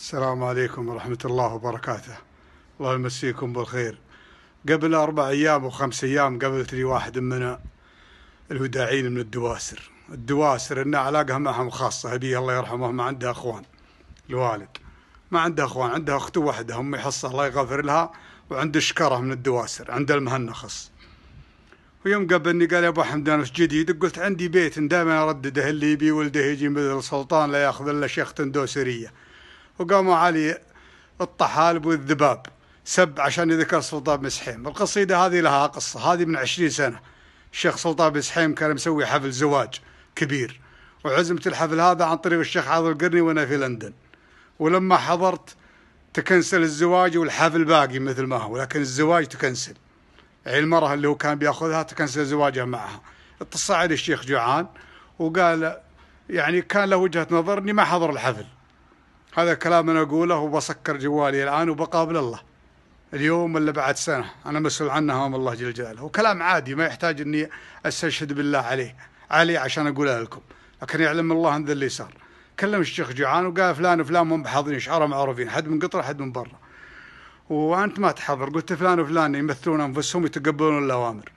السلام عليكم ورحمة الله وبركاته الله يمسيكم بالخير قبل أربع أيام وخمس أيام لي واحد من الوداعين من الدواسر الدواسر إن علاقة معهم خاصة أبي الله يرحمه ما عندها أخوان الوالد ما عندها أخوان عندها أخت واحدة أمي حصة الله يغفر لها وعند شكرة من الدواسر عند المهنخص ويوم قابلني قال يا ابو حمد انا وش جديد؟ قلت عندي بيت دائما اردده اللي يبي ولده يجي مثل سلطان لا ياخذ الا شيخة دوسريه. وقاموا علي الطحالب والذباب سب عشان يذكر سلطان بن سحيم القصيدة هذه لها قصة هذه من عشرين سنة الشيخ سلطان بن سحيم كان مسوي حفل زواج كبير وعزمت الحفل هذا عن طريق الشيخ عاضل القرني وأنا في لندن ولما حضرت تكنسل الزواج والحفل باقي مثل ما هو لكن الزواج تكنسل يعني المرأة اللي هو كان بياخذها تكنسل زواجها معها اتصل علي الشيخ جوعان وقال يعني كان له وجهة نظر اني ما حضر الحفل هذا كلام أنا أقوله وبسكر جوالي الآن وبقابل الله اليوم ولا بعد سنة أنا مسؤول عنها أمام الله جل جلاله وكلام عادي ما يحتاج أني أستشهد بالله عليه علي عشان أقولها لكم لكن يعلم الله أن اللي صار كلم الشيخ جوعان وقال فلان وفلان مو بحاضرين شعره معروفين حد من قطر حد من برا وأنت ما تحضر قلت فلان وفلان يمثلون أنفسهم يتقبلون الأوامر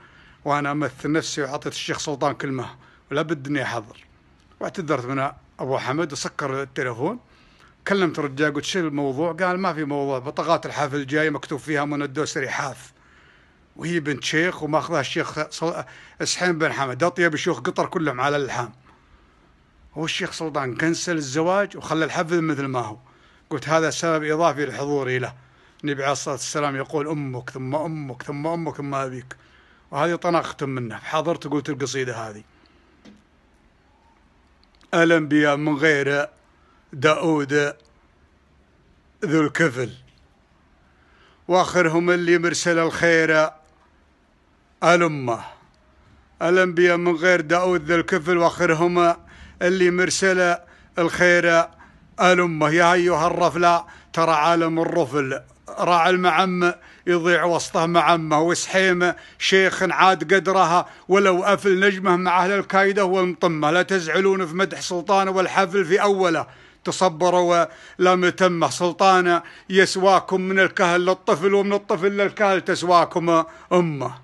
وأنا أمثل نفسي وأعطيت الشيخ سلطان كلمة ولا بد أني أحضر واعتذرت من أبو حمد وسكر التليفون كلمت الرجال قلت شو الموضوع؟ قال ما في موضوع بطاقات الحافل الجاي مكتوب فيها من الدوسري حاف وهي بنت شيخ وماخذها الشيخ اسحين بن حمد اطيب شيوخ قطر كلهم على اللحام هو الشيخ سلطان كنسل الزواج وخلى الحفل مثل ما هو قلت هذا سبب اضافي لحضوري له النبي عليه الصلاه والسلام يقول امك ثم امك ثم امك ثم ابيك وهذه طناقه منه حضرت قلت القصيده هذه الانبياء من غيره داود ذو الكفل واخرهم اللي مرسل الخير الامه الانبياء من غير داود ذو الكفل واخرهم اللي مرسل الخير الامه يا ايها الرفله ترى عالم الرفل راعي المعم يضيع وسطه معمه وسحيمه شيخ عاد قدرها ولو أفل نجمه مع أهل الكايدة والمطمة لا تزعلون في مدح سلطانه والحفل في أوله تصبروا ولم يتم سلطانه يسواكم من الكهل للطفل ومن الطفل للكهل تسواكم امه